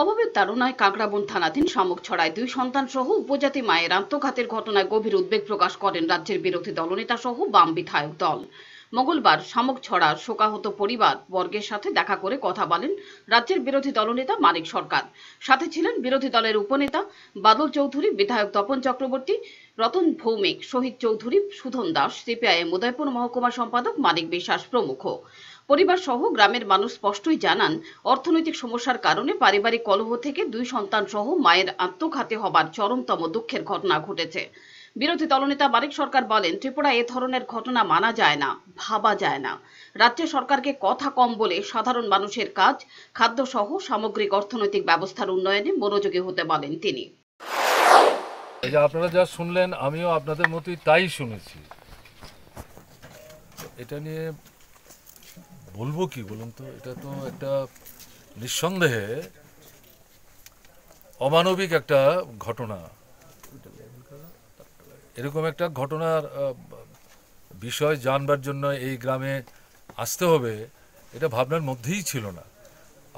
অভাবের তারুণায় কাঁকড়াবন থানাধীন শামুক ছড়ায় দুই সন্তান সহ উপজাতি মায়ের আত্মঘাতের ঘটনায় গভীর উদ্বেগ প্রকাশ করেন রাজ্যের বিরোধী দলনেতা সহ বাম বিধায়ক দল মঙ্গলবার শামুক ছড়ার শোকাহত পরিবার বর্গের সাথে দেখা করে কথা বলেন রাজ্যের বিরোধী দলনেতা মানিক সরকার সাথে ছিলেন বিরোধী দলের উপনেতা বাদল চৌধুরী বিধায়ক তপন চক্রবর্তী রতন ভৌমিক শহীদ চৌধুরী সুধন দাস সিপিআইএম উদয়পুর মহকুমা সম্পাদক মানিক বিশ্বাস প্রমুখ পরিবার সহ গ্রামের মানুষ স্পষ্টই জানান অর্থনৈতিক সমস্যার কারণে পারিবারিক কলহ থেকে দুই সন্তান সহ মায়ের আত্মঘাতী হবার চরমতম দুঃখের ঘটনা ঘটেছে বিরোধী দলনেতা মানিক সরকার বলেন ত্রিপুরা এ ধরনের ঘটনা মানা যায় না ভাবা যায় না রাজ্য সরকারকে কথা কম বলে সাধারণ মানুষের কাজ খাদ্যসহ সামগ্রিক অর্থনৈতিক ব্যবস্থার উন্নয়নে মনোযোগী হতে বলেন তিনি আপনারা যা শুনলেন আমিও আপনাদের মতোই তাই শুনেছি এটা নিয়ে বলবো কি বলুন তো এটা তো একটা নিঃসন্দেহে অমানবিক একটা ঘটনা এরকম একটা ঘটনার বিষয় জানবার জন্য এই গ্রামে আসতে হবে এটা ভাবনার মধ্যেই ছিল না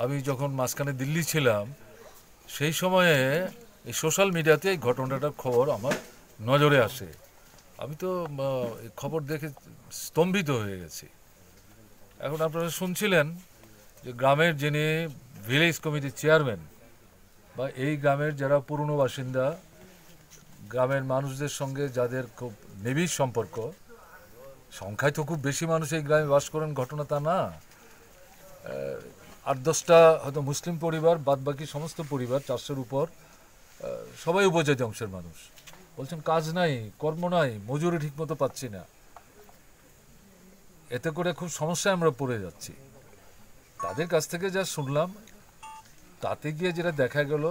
আমি যখন মাঝখানে দিল্লি ছিলাম সেই সময়ে এই সোশ্যাল মিডিয়াতে এই ঘটনাটার খবর আমার নজরে আসে আমি তো খবর দেখে স্তম্ভিত হয়ে গেছি এখন আপনারা শুনছিলেন যে গ্রামের যিনি ভিলেজ কমিটির চেয়ারম্যান বা এই গ্রামের যারা পুরনো বাসিন্দা গ্রামের মানুষদের সঙ্গে যাদের খুব নিবিড় সম্পর্ক সংখ্যায় তো খুব বেশি মানুষ এই গ্রামে বাস করেন ঘটনা তা না আট দশটা হয়তো মুসলিম পরিবার বাদ বাকি সমস্ত পরিবার চারশোর উপর সবাই উপজাতি অংশের মানুষ বলছেন কাজ নাই কর্ম নাই মজুরি ঠিকমতো পাচ্ছি না এতে করে খুব সমস্যায় আমরা পড়ে যাচ্ছি তাদের কাছ থেকে যা শুনলাম তাতে গিয়ে যেটা দেখা গেল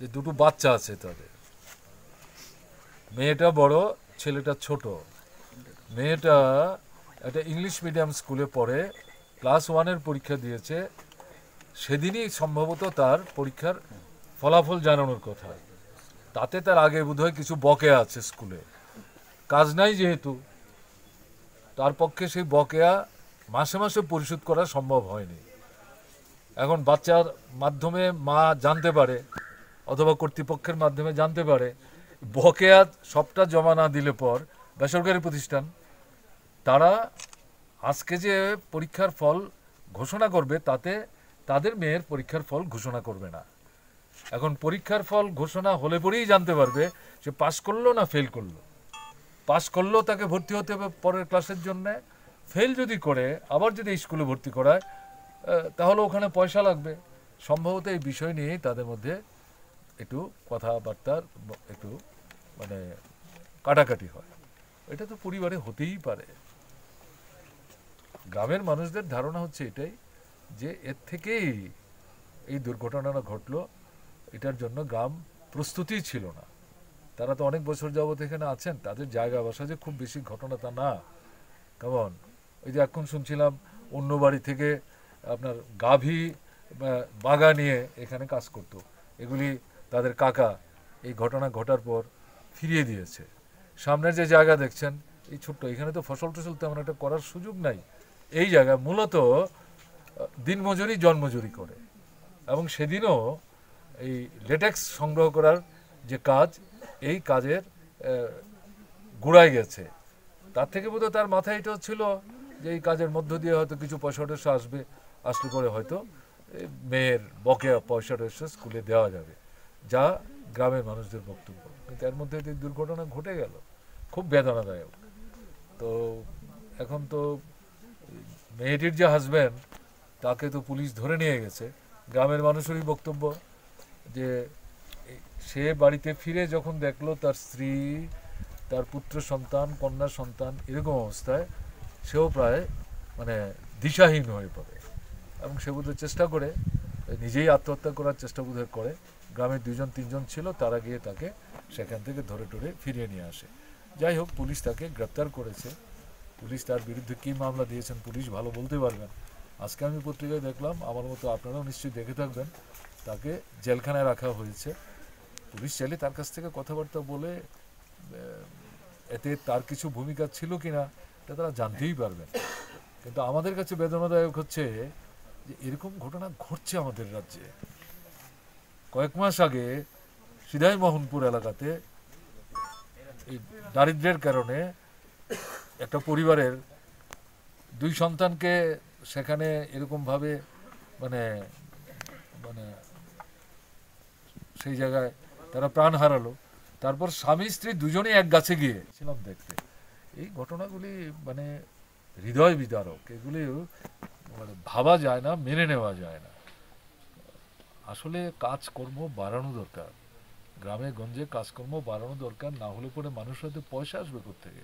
যে দুটো বাচ্চা আছে তাদের মেয়েটা বড় ছেলেটা ছোট মেয়েটা একটা ইংলিশ মিডিয়াম স্কুলে পড়ে ক্লাস ওয়ানের পরীক্ষা দিয়েছে সেদিনই সম্ভবত তার পরীক্ষার ফলাফল জানানোর কথা তাতে তার আগে বোধহয় কিছু বকে আছে স্কুলে কাজ নাই যেহেতু তার পক্ষে সেই বকেয়া মাসে মাসে পরিশোধ করা সম্ভব হয়নি এখন বাচ্চার মাধ্যমে মা জানতে পারে অথবা কর্তৃপক্ষের মাধ্যমে জানতে পারে বকেয়া সবটা জমা না দিলে পর বেসরকারি প্রতিষ্ঠান তারা আজকে যে পরীক্ষার ফল ঘোষণা করবে তাতে তাদের মেয়ের পরীক্ষার ফল ঘোষণা করবে না এখন পরীক্ষার ফল ঘোষণা হলে পরেই জানতে পারবে সে পাশ করলো না ফেল করলো পাস করলেও তাকে ভর্তি হতে হবে পরের ক্লাসের জন্যে ফেল যদি করে আবার যদি স্কুলে ভর্তি করায় তাহলে ওখানে পয়সা লাগবে সম্ভবত এই বিষয় নিয়েই তাদের মধ্যে একটু কথাবার্তার একটু মানে কাটাকাটি হয় এটা তো পরিবারে হতেই পারে গ্রামের মানুষদের ধারণা হচ্ছে এটাই যে এর থেকেই এই দুর্ঘটনাটা ঘটলো এটার জন্য গ্রাম প্রস্তুতি ছিল না তারা তো অনেক বছর যাবত এখানে আছেন তাদের জায়গা বসা যে খুব বেশি ঘটনা তা না কেমন ওই যে এখন শুনছিলাম অন্য বাড়ি থেকে আপনার গাভী বাগা নিয়ে এখানে কাজ করত। এগুলি তাদের কাকা এই ঘটনা ঘটার পর ফিরিয়ে দিয়েছে সামনের যে জায়গা দেখছেন এই ছোট্ট এখানে তো ফসল টসল তেমন একটা করার সুযোগ নাই এই জায়গা মূলত দিনমজুরি জন্মজুরি করে এবং সেদিনও এই লেটেক্স সংগ্রহ করার যে কাজ এই কাজের গোড়ায় গেছে তার থেকে বোধহয় তার মাথায় এটাও ছিল যে এই কাজের মধ্য দিয়ে হয়তো কিছু পয়সা টয়সা আসবে আসলে করে হয়তো মেয়ের বকেয়া পয়সা টয়সা স্কুলে দেওয়া যাবে যা গ্রামের মানুষদের বক্তব্য কিন্তু এর মধ্যে এই দুর্ঘটনা ঘটে গেল খুব বেদনাদায়ক তো এখন তো মেয়েটির যে হাজব্যান্ড তাকে তো পুলিশ ধরে নিয়ে গেছে গ্রামের মানুষেরই বক্তব্য যে সে বাড়িতে ফিরে যখন দেখলো তার স্ত্রী তার পুত্র সন্তান কন্যা সন্তান এরকম অবস্থায় সেও প্রায় মানে দিশাহীন হয়ে পড়ে এবং সে বোধহয় চেষ্টা করে নিজেই আত্মহত্যা করার চেষ্টা বোধহয় করে গ্রামের দুজন তিনজন ছিল তারা গিয়ে তাকে সেখান থেকে ধরে টরে ফিরিয়ে নিয়ে আসে যাই হোক পুলিশ তাকে গ্রেপ্তার করেছে পুলিশ তার বিরুদ্ধে কী মামলা দিয়েছেন পুলিশ ভালো বলতে পারবেন আজকে আমি পত্রিকায় দেখলাম আমার মতো আপনারাও নিশ্চয়ই দেখে থাকবেন তাকে জেলখানায় রাখা হয়েছে পুলিশ চাইলে তার কাছ থেকে কথাবার্তা বলে এতে তার কিছু ভূমিকা ছিল কিনা এটা তারা জানতেই পারবেন কিন্তু আমাদের কাছে বেদনাদায়ক হচ্ছে যে এরকম ঘটনা ঘটছে আমাদের রাজ্যে কয়েক মাস আগে সিধাই মোহনপুর এলাকাতে এই দারিদ্রের কারণে একটা পরিবারের দুই সন্তানকে সেখানে এরকমভাবে মানে মানে সেই জায়গায় তারা প্রাণ হারালো তারপর স্বামী স্ত্রী দুজনেই এক গাছে গিয়েছিলাম দেখতে এই ঘটনাগুলি মানে হৃদয় বিদারক এগুলি মানে ভাবা যায় না মেনে নেওয়া যায় না আসলে কাজকর্ম বাড়ানো দরকার গ্রামে গঞ্জে কাজকর্ম বাড়ানো দরকার না হলে পরে মানুষ হয়তো পয়সা আসবে থেকে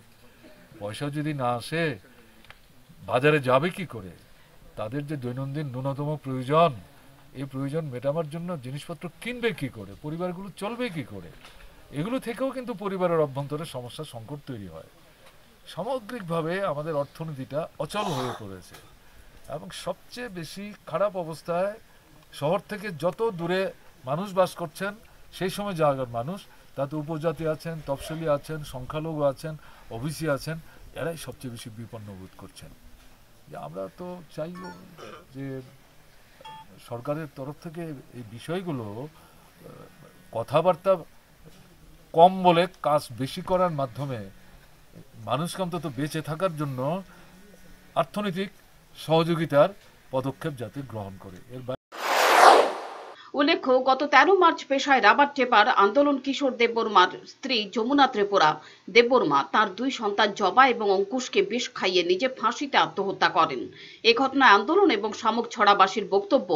পয়সা যদি না আসে বাজারে যাবে কি করে তাদের যে দৈনন্দিন ন্যূনতম প্রয়োজন এই প্রয়োজন মেটাবার জন্য জিনিসপত্র কিনবে কি করে পরিবারগুলো চলবে কি করে এগুলো থেকেও কিন্তু পরিবারের অভ্যন্তরে সমস্যা সংকট তৈরি হয় সামগ্রিকভাবে আমাদের অর্থনীতিটা অচল হয়ে পড়েছে এবং সবচেয়ে বেশি খারাপ অবস্থায় শহর থেকে যত দূরে মানুষ বাস করছেন সেই সময় যাওয়ার মানুষ তাতে উপজাতি আছেন তফসিলি আছেন সংখ্যালঘু আছেন অভিসি আছেন এরাই সবচেয়ে বেশি বিপন্ন বোধ করছেন আমরা তো চাইব যে সরকারের তরফ থেকে এই বিষয়গুলো কথাবার্তা কম বলে কাজ বেশি করার মাধ্যমে মানুষকে অন্তত বেঁচে থাকার জন্য অর্থনৈতিক সহযোগিতার পদক্ষেপ যাতে গ্রহণ করে এর উল্লেখ্য গত তেরো মার্চ পেশায় রাবার টেপার আন্দোলন কিশোর দেববর্মার স্ত্রী যমুনা ত্রিপুরা দেববর্মা তার দুই সন্তান জবা এবং অঙ্কুশকে বিষ খাইয়ে নিজে ফাঁসিতে আত্মহত্যা করেন এ ঘটনায় আন্দোলন এবং শামুক ছড়াবাসীর বক্তব্য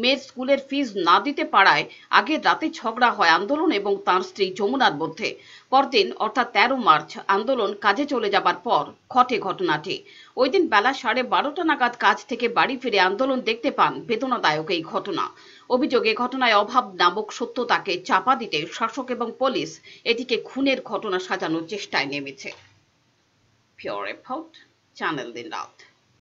মেয়ের স্কুলের ফিজ না দিতে পারায় আগের রাতে ঝগড়া হয় আন্দোলন এবং তার স্ত্রী যমুনার মধ্যে পরদিন অর্থাৎ তেরো মার্চ আন্দোলন কাজে চলে যাবার পর ঘটে ঘটনাটি ওই দিন বেলা সাড়ে বারোটা নাগাদ কাজ থেকে বাড়ি ফিরে আন্দোলন দেখতে পান বেদনাদায়ক এই ঘটনা অভিযোগে ঘটনায় অভাব নামক সত্যতাকে চাপা দিতে শাসক এবং পুলিশ এটিকে খুনের ঘটনা সাজানোর চেষ্টায় নেমেছে চ্যানেল দিন রাত